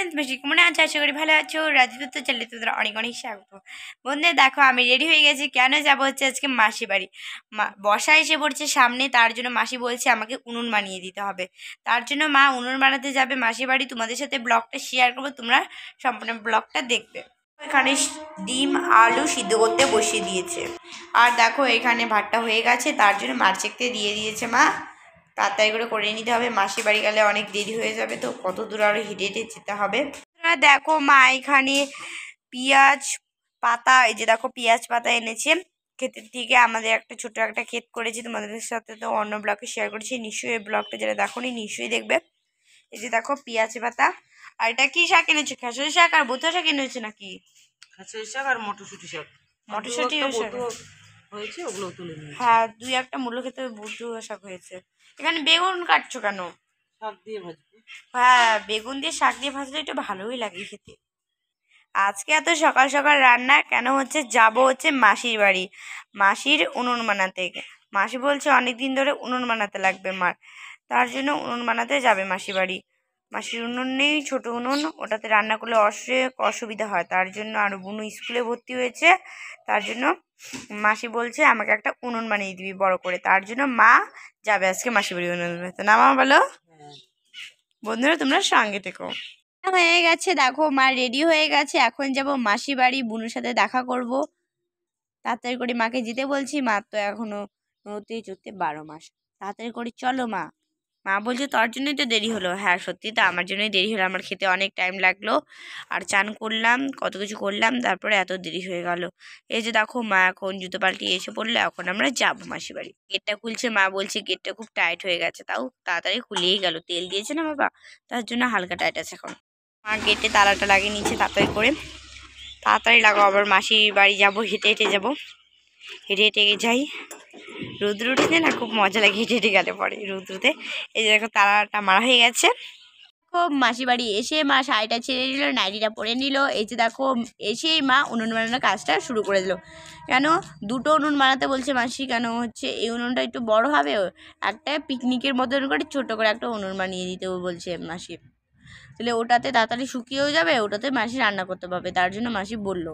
আছেন বেশি কেমন আছো আচ্ছা, আশা করি ভালো আছো রাজদূত চ্যানেলে তোদের অনেক অনেক স্বাগত বন্ধুরা দেখো আমি রেডি হয়ে গেছি কেন যাবো হচ্ছে আজকে মাসি বাড়ি বর্ষা এসে পড়ছে সামনে তার জন্য মাসি বলছে আমাকে উনুন বানিয়ে দিতে হবে তার জন্য মা উনুন বানাতে যাবে মাসি বাড়ি তোমাদের সাথে ব্লগটা শেয়ার করবো তোমরা সম্পূর্ণ ব্লগটা দেখবে এখানে ডিম আলু সিদ্ধ করতে বসিয়ে দিয়েছে আর দেখো এখানে ভাতটা হয়ে গেছে তার জন্য মার চেকতে দিয়ে দিয়েছে মা তাড়াতাড়ি করে করে নিতে হবে মাসি বাড়ি গেলে অনেক দেরি হয়ে যাবে তো কত দূর আরো হেঁটে হেঁটে যেতে হবে দেখো মা এখানে পেঁয়াজ পাতা এই যে দেখো পেঁয়াজ পাতা এনেছে ক্ষেতের থেকে আমাদের একটা ছোট একটা ক্ষেত করেছি তোমাদের সাথে তো অন্য ব্লগে শেয়ার করেছি নিশ্চয়ই এই ব্লগটা যারা দেখো নিশ্চয়ই দেখবে এই যে দেখো পেঁয়াজ পাতা আর এটা কি শাক এনেছো খেসারি শাক আর বোথা শাক এনেছো নাকি খেসারি শাক আর মটরশুঁটি শাক মটরশুঁটি শাক হয়েছে ওগুলোও তুলে নিই হ্যাঁ দুই একটা মূল্য খেতে বুদ্ধু শাক হয়েছে এখানে বেগুন কাটছো কেন শাক দিয়ে ভাজবো হ্যাঁ বেগুন দিয়ে শাক দিয়ে ভাজলে একটু ভালোই লাগে খেতে আজকে এত সকাল সকাল রান্না কেন হচ্ছে যাব হচ্ছে মাসির বাড়ি মাসির উনুন বানাতে মাসি বলছে অনেক দিন ধরে উনুন মানাতে লাগবে মার তার জন্য উনুন মানাতে যাবে মাসি বাড়ি মাসির উনুন নেই ছোটো উনুন ওটাতে রান্না করলে অসুবিধা হয় তার জন্য আর বুনু স্কুলে ভর্তি হয়েছে তার জন্য মাসি বলছে আমাকে একটা উনুন বানিয়ে দিবি বড় করে তার জন্য মা যাবে আজকে মাসি বাড়ি উনুন বানাতে না মা বলো বন্ধুরা তোমরা সঙ্গে থেকো হয়ে গেছে দেখো মা রেডি হয়ে গেছে এখন যাব মাসি বাড়ি বুনুর সাথে দেখা করব তাড়াতাড়ি করে মাকে যেতে বলছি মা তো এখনো নতুন চড়তে বারো মাস তাড়াতাড়ি করে চলো মা মা বলছে তোর জন্যই তো দেরি হলো হ্যাঁ সত্যি তো আমার জন্যই দেরি হলো আমার খেতে অনেক টাইম লাগলো আর চান করলাম কত কিছু করলাম তারপরে এত দেরি হয়ে গেল এই যে দেখো মা এখন জুতো পাল্টি এসে পড়লে এখন আমরা যাবো মাসি বাড়ি গেটটা খুলছে মা বলছে গেটটা খুব টাইট হয়ে গেছে তাও তাড়াতাড়ি খুলেই গেল তেল দিয়েছে না বাবা তার জন্য হালকা টাইট আছে এখন মা গেটে তালাটা লাগিয়ে নিচ্ছে তাড়াতাড়ি করে তাড়াতাড়ি লাগাও আবার মাসির বাড়ি যাবো হেঁটে হেঁটে যাবো হেঁটে হেঁটে যাই রৌদ্র উঠেছে না খুব মজা লাগে হেঁটে হেঁটে গেলে পরে রৌদ্রতে এই যে দেখো তারাটা মারা হয়ে গেছে খুব মাসি বাড়ি এসে মা শাড়িটা ছেড়ে নিল নাইটিটা পরে নিল এই যে দেখো এসেই মা উনুন বানানোর কাজটা শুরু করে দিল কেন দুটো উনুন বানাতে বলছে মাসি কেন হচ্ছে এই উনুনটা একটু বড় হবে একটা পিকনিকের মতন করে ছোট করে একটা উনুন বানিয়ে দিতে বলছে মাসি তাহলে ওটাতে তাড়াতাড়ি শুকিয়েও যাবে ওটাতে মাসি রান্না করতে পারবে তার জন্য মাসি বললো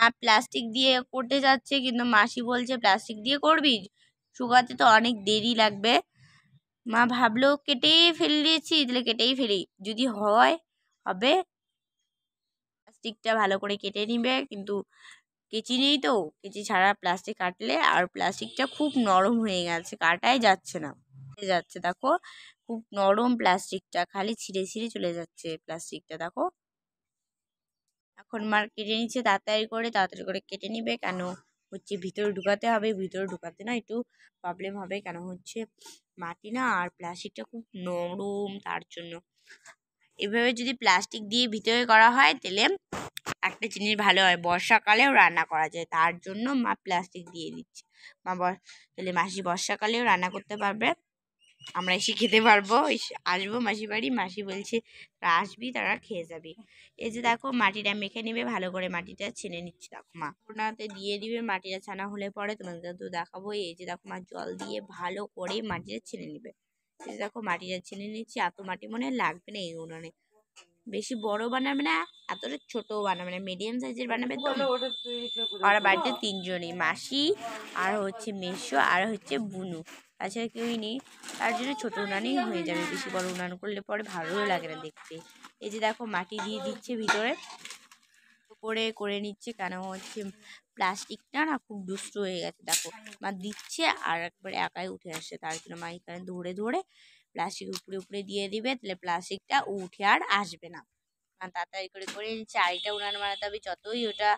হ্যাঁ প্লাস্টিক দিয়ে করতে যাচ্ছে কিন্তু মাসি বলছে প্লাস্টিক দিয়ে করবি শুকাতে তো অনেক দেরি লাগবে মা ভাবলো কেটেই দিয়েছি তাহলে কেটেই ফেলি যদি হয় হবে প্লাস্টিকটা ভালো করে কেটে নিবে কিন্তু কেচি নেই তো কেচি ছাড়া প্লাস্টিক কাটলে আর প্লাস্টিকটা খুব নরম হয়ে গেছে কাটাই যাচ্ছে না যাচ্ছে দেখো খুব নরম প্লাস্টিকটা খালি ছিঁড়ে ছিঁড়ে চলে যাচ্ছে প্লাস্টিকটা দেখো এখন মার কেটে নিচ্ছে তাড়াতাড়ি করে তাড়াতাড়ি করে কেটে নিবে কেন হচ্ছে ভিতরে ঢুকাতে হবে ভিতরে ঢুকাতে না একটু প্রবলেম হবে কেন হচ্ছে মাটি না আর প্লাস্টিকটা খুব নরম তার জন্য এভাবে যদি প্লাস্টিক দিয়ে ভিতরে করা হয় তাহলে একটা জিনিস ভালো হয় বর্ষাকালেও রান্না করা যায় তার জন্য মা প্লাস্টিক দিয়ে দিচ্ছে মা তাহলে মাসি বর্ষাকালেও রান্না করতে পারবে আমরা এসে খেতে পারবো আসবো মাসি বাড়ি মাসি বলছে তারা আসবি তারা খেয়ে যাবি এই যে দেখো মাটিটা মেখে নেবে ভালো করে মাটিটা ছেনে নিচ্ছে দেখো মা ওনাতে দিয়ে দিবে মাটিটা ছানা হলে পরে তোমাদের তো দেখাবো এই যে দেখো মা জল দিয়ে ভালো করে মাটিটা ছেনে নেবে এই যে দেখো মাটিটা ছেনে নিচ্ছে এত মাটি মনে লাগবে না এই উনানে বেশি বড় বানাবে না এতটা ছোট বানাবে না মিডিয়াম সাইজের বানাবে তো আর বাড়িতে তিনজনই মাসি আর হচ্ছে মেসো আর হচ্ছে বুনু তাছাড়া কেউই নেই তার জন্য ছোটো উনানেই হয়ে যাবে বেশি বড় উনান করলে পরে ভালোও লাগে না দেখতে এই যে দেখো মাটি দিয়ে দিচ্ছে ভিতরে করে করে নিচ্ছে কেন হচ্ছে প্লাস্টিকটা না খুব দুষ্ট হয়ে গেছে দেখো মা দিচ্ছে আর একবারে একাই উঠে আসছে তার জন্য মা এখানে ধরে ধরে প্লাস্টিক উপরে উপরে দিয়ে দিবে তাহলে প্লাস্টিকটা উঠে আর আসবে না তাড়াতাড়ি করে করে নিচ্ছে আড়িটা উনান মারাতে হবে যতই ওটা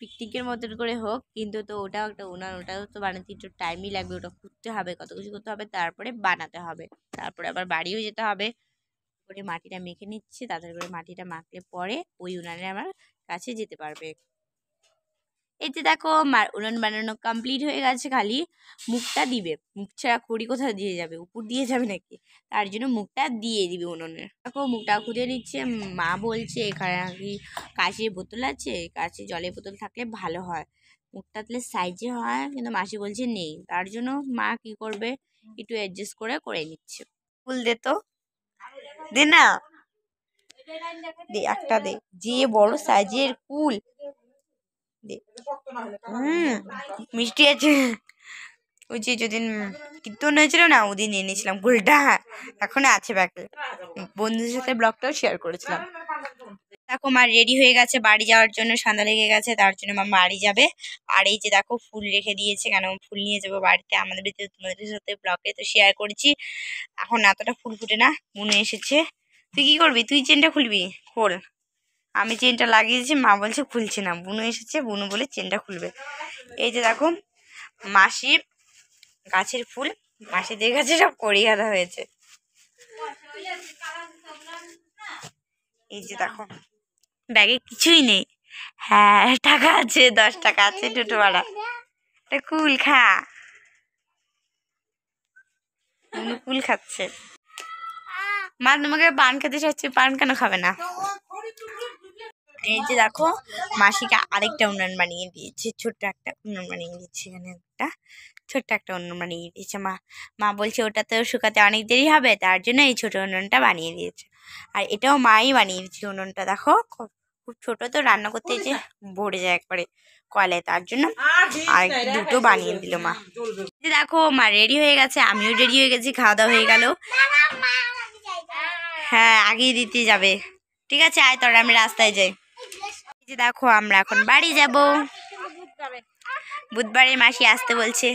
পিকনিকের মতন করে হোক কিন্তু তো ওটাও একটা উনান ওটাও তো বানাতে একটু টাইমই লাগবে ওটা খুঁজতে হবে কত কিছু করতে হবে তারপরে বানাতে হবে তারপরে আবার বাড়িও যেতে হবে করে মাটিটা মেখে নিচ্ছি তাদের করে মাটিটা মাখলে পরে ওই উনানে আমার কাছে যেতে পারবে এই যে দেখো মার উনুন বানানো কমপ্লিট হয়ে গেছে খালি মুখটা দিবে মুখ ছাড়া খড়ি কোথাও দিয়ে যাবে উপর দিয়ে যাবে নাকি তার জন্য মুখটা দিয়ে দিবে উনুনে দেখো মুখটা খুঁজে নিচ্ছে মা বলছে এখানে নাকি কাঁচের বোতল আছে কাঁচের জলের বোতল থাকলে ভালো হয় মুখটা তাহলে সাইজে হয় কিন্তু মাসি বলছে নেই তার জন্য মা কি করবে একটু অ্যাডজাস্ট করে করে নিচ্ছে ফুল দে তো দে না দে একটা দে যে বড় সাইজের কুল হুম মিষ্টি আছে ওই যে যেদিন কীর্তন হয়েছিল না ওদিন এনেছিলাম গোলটা এখন আছে ব্যাকে বন্ধুদের সাথে ব্লগটাও শেয়ার করেছিলাম দেখো মা রেডি হয়ে গেছে বাড়ি যাওয়ার জন্য সাদা লেগে গেছে তার জন্য মা বাড়ি যাবে আর এই যে দেখো ফুল রেখে দিয়েছে কেন ফুল নিয়ে যাবো বাড়িতে আমাদের ভিতরে তোমাদের সাথে ব্লকে তো শেয়ার করেছি এখন এতটা ফুল ফুটে না মনে এসেছে তুই কি করবি তুই চেনটা খুলবি খোল আমি চেনটা লাগিয়েছি মা বলছে খুলছে না বুনু এসেছে বুনু বলে চেনটা খুলবে এই যে দেখো মাসি গাছের ফুল মাসিদের কাছে সব করিয়াদা হয়েছে এই যে দেখো ব্যাগে কিছুই নেই হ্যাঁ টাকা আছে দশ টাকা আছে দুটো ভাড়া এটা কুল খা কুল খাচ্ছে মা তোমাকে পান খেতে চাচ্ছি পান কেন খাবে না এই যে দেখো মাসিকে আরেকটা উন্নয়ন বানিয়ে দিয়েছে ছোট্ট একটা উন্নয়ন বানিয়ে দিয়েছে এখানে একটা ছোট্ট একটা উন্নয়ন বানিয়ে দিয়েছে মা মা বলছে ওটা তো শুকাতে অনেক দেরি হবে তার জন্য এই ছোট উন্নয়নটা বানিয়ে দিয়েছে আর এটাও মাই বানিয়ে দিয়েছে উন্নয়নটা দেখো খুব ছোট তো রান্না করতে যে ভরে যায় একবারে কলে তার জন্য আর দুটো বানিয়ে দিল মা দেখো মা রেডি হয়ে গেছে আমিও রেডি হয়ে গেছি খাওয়া দাওয়া হয়ে গেল হ্যাঁ আগিয়ে দিতে যাবে ঠিক আছে আয় তোর আমি রাস্তায় যাই যে দেখো আমরা এখন বাড়ি যাব বুধবারের মাসি আসতে বলছে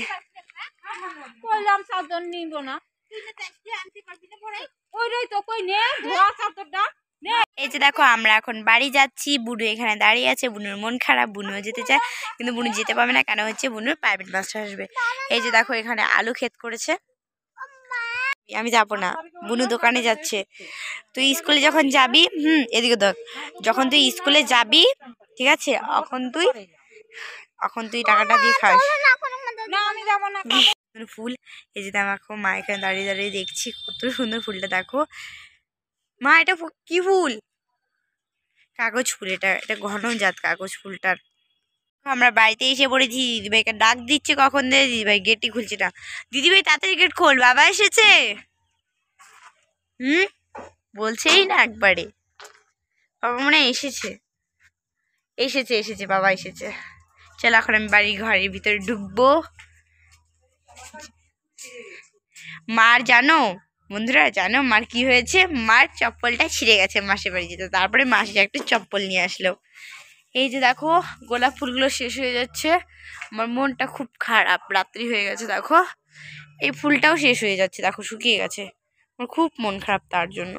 এই যে দেখো আমরা এখন বাড়ি যাচ্ছি বুনু এখানে দাঁড়িয়ে আছে বুনুর মন খারাপ বুনুও যেতে চায় কিন্তু বুনু যেতে পারবে না কেন হচ্ছে বুনুর প্রাইভেট মাস্টার আসবে এই যে দেখো এখানে আলু ক্ষেত করেছে আমি যাব না বুনু দোকানে যাচ্ছে তুই স্কুলে যখন যাবি হুম এদিকে দেখ যখন তুই স্কুলে যাবি ঠিক আছে এখন তুই এখন তুই টাকাটা দিয়ে খাস ফুল এই যে আমাকে মা এখানে দাঁড়িয়ে দাঁড়িয়ে দেখছি কত সুন্দর ফুলটা দেখো মা এটা কি ফুল কাগজ ফুল এটা এটা ঘন জাত কাগজ ফুলটার আমরা বাড়িতে এসে পড়ে দিদিভাইকে ডাক দিচ্ছে কখন দেয় দিদিভাই গেটটি খুলছে না দিদিভাই তাড়াতাড়ি গেট খোল বাবা এসেছে হুম বলছেই না একবারে বাবা মনে এসেছে এসেছে এসেছে বাবা এসেছে চলো এখন আমি বাড়ির ঘরের ভিতরে ঢুকবো মার জানো বন্ধুরা জানো মার কি হয়েছে মার চপ্পলটা ছিঁড়ে গেছে মাসে বাড়ি যেতে তারপরে মাসে একটা চপ্পল নিয়ে আসলো এই যে দেখো গোলাপ ফুলগুলো শেষ হয়ে যাচ্ছে আমার মনটা খুব খারাপ রাত্রি হয়ে গেছে দেখো এই ফুলটাও শেষ হয়ে যাচ্ছে দেখো শুকিয়ে গেছে আমার খুব মন খারাপ তার জন্য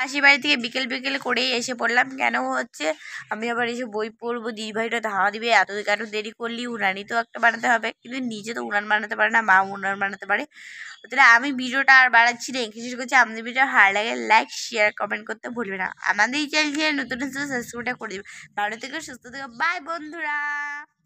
মাসির বাড়ি থেকে বিকেল বিকেল করেই এসে পড়লাম কেন হচ্ছে আমি আবার এসে বই পড়বো ভাইটা ধাওয়া দিবে এত কেন দেরি করলি উনানি তো একটা বানাতে হবে কিন্তু নিজে তো উনান বানাতে পারে না মা উনান বানাতে পারে তাহলে আমি ভিডিওটা আর বাড়াচ্ছি না এনকারেজ করছি আমাদের ভিডিও ভালো লাগে লাইক শেয়ার কমেন্ট করতে ভুলবে না আমাদের এই চ্যানেল নতুন নতুন সাবস্ক্রাইবটা করে দেবে ভালো থেকে সুস্থ থেকে বাই বন্ধুরা